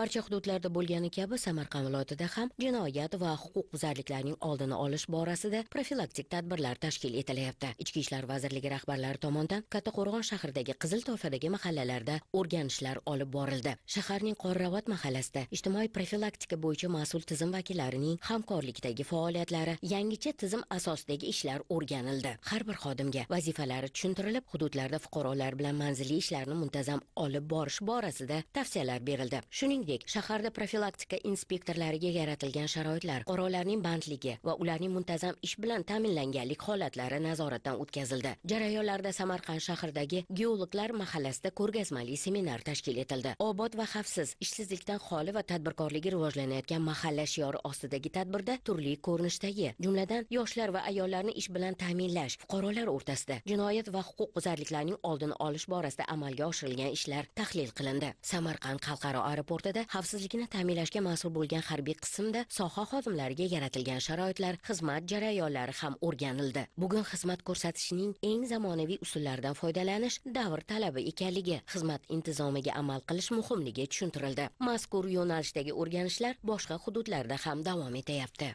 barcha hududlarda bo'lgani kabi samarqand viloyatida ham jinoyat va huquqbuzarliklarning oldini olish borasida profilaktik tadbirlar tashkil etilyapti ichki ishlar vazirligi rahbarlari tomonidan kattaqo'rg'on shahridagi qizil toifadagi mahallalarda o'rganishlar olib borildi shaharning qorravat mahallasida ijtimoiy profilaktika bo'yicha mas'ul tizim vakillarining hamkorlikdagi faoliyatlari yangicha tizim asosidagi ishlar o'rganildi har bir xodimga vazifalari tushuntirilib hududlarda fuqarolar bilan manzilli ishlarni muntazam olib borish borasida tavsiyalar berildi shuning shuningdek shaharda profilaktika inspektorlariga yaratilgan sharoitlar fuqarolarning bandligi va ularning muntazam ish bilan ta'minlanganlik holatlari nazoratdan o'tkazildi jarayonlarda samarqand shahridagi geologlar mahallasida ko'rgazmali seminar tashkil etildi obod va xavfsiz ishsizlikdan xoli va tadbirkorligi rivojlanayotgan mahalla shiori ostidagi tadbirda turli ko'rinishdagi jumladan yoshlar va ayollarni ish bilan ta'minlash fuqarolar o'rtasida jinoyat va huquqbuzarliklarning oldini olish borasida amalga oshirilgan ishlar tahlil qilindi samarqand xalqaro aeroporti hududida xavfsizlikni ta'minlashga mas'ul bo'lgan harbiy qismda soha xodimlariga yaratilgan sharoitlar xizmat jarayonlari ham o'rganildi bugun xizmat ko'rsatishning eng zamonaviy usullaridan foydalanish davr talabi ekanligi xizmat intizomiga amal qilish muhimligi tushuntirildi mazkur yo'nalishdagi o'rganishlar boshqa hududlarda ham davom etayapti